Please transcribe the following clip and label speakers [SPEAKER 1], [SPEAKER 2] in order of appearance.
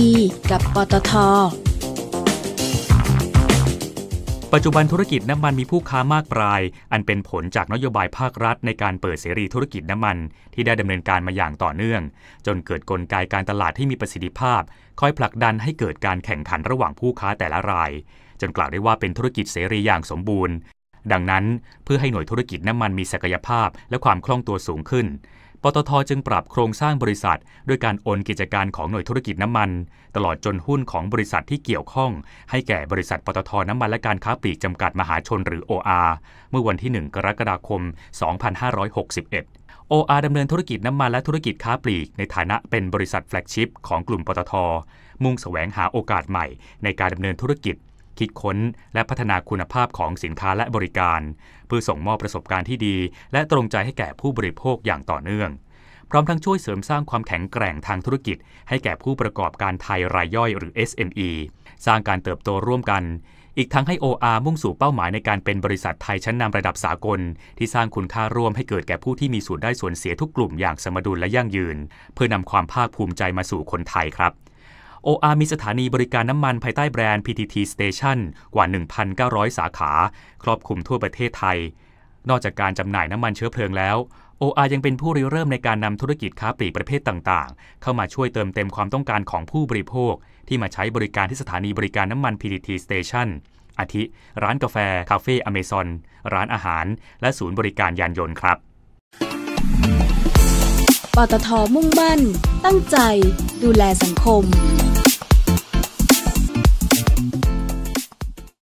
[SPEAKER 1] ดี ๆ กับปตท
[SPEAKER 2] ปัจจุบันธุรกิจน้ำมันมีผู้ค้ามากราย อันเป็นผลจากนโยบายภาครัฐในการเปิดเสรีธุรกิจน้ำมันที่ได้ดำเนินการมาอย่างต่อเนื่อง จนเกิดกลไกการตลาดที่มีประสิทธิภาพคอยผลักดันให้เกิดการแข่งขันระหว่างผู้ค้าแต่ละราย จนกล่าวได้ว่าเป็นธุรกิจเสรีอย่างสมบูรณ์ ดังนั้นเพื่อให้หน่วยธุรกิจน้ำมันมีศักยภาพและความคล่องตัวสูงขึ้นปตทจึงปรับโครงสร้างบริษัท ด้วยการโอนกิจการของหน่วยธุรกิจน้ำมัน ตลอดจนหุ้นของบริษัทที่เกี่ยวข้อง ให้แก่บริษัทปตทน้ำมันและการค้าปลีกจำกัดมหาชนหรือ OR เมื่อวันที่ 1 กรกฎาคม 2561 OR ดำเนินธุรกิจน้ำมันและธุรกิจค้าปลีก ในฐานะเป็นบริษัทแฟลกชิพของกลุ่ม ปตท มุ่งแสวงหาโอกาสใหม่ ในการดำเนินธุรกิจคิดค้น และพัฒนาคุณภาพของสินค้าและบริการ เพื่อส่งมอบประสบการณ์ที่ดี และตรงใจให้แก่ผู้บริโภคอย่างต่อเนื่อง พร้อมทั้งช่วยเสริมสร้างความแข็งแกร่งทางธุรกิจ ให้แก่ผู้ประกอบการไทยรายย่อยหรือ SME สร้างการเติบโตร่วมกัน อีกทั้งให้ OR มุ่งสู่เป้าหมายในการเป็นบริษัทไทยชั้นนำระดับสากล ที่สร้างคุณค่าร่วมให้เกิดแก่ผู้ที่มีส่วนได้ส่วนเสียทุกกลุ่มอย่างสมดุลและยั่งยืน เพื่อนำความภาคภูมิใจมาสู่คนไทยครับ OR มีสถานีบริการน้ำมันภายใต้แบรนด์ PTT Station กว่า 1,900 สาขา ครอบคลุมทั่วประเทศไทย นอกจากการจำหน่ายน้ำมันเชื้อเพลิงแล้ว OR ยังเป็นผู้ริเริ่มในการนำธุรกิจค้าปลีกประเภทต่างๆ เข้ามาช่วยเติมเต็มความต้องการของผู้บริโภค ที่มาใช้บริการที่สถานีบริการน้ำมัน PTT Station อาทิ ร้านกาแฟคาเฟ่อเมซอนร้านอาหาร และศูนย์บริการยานยนต์ครับ
[SPEAKER 1] ปตทมุ่งมั่น ตั้งใจ ดูแลสังคม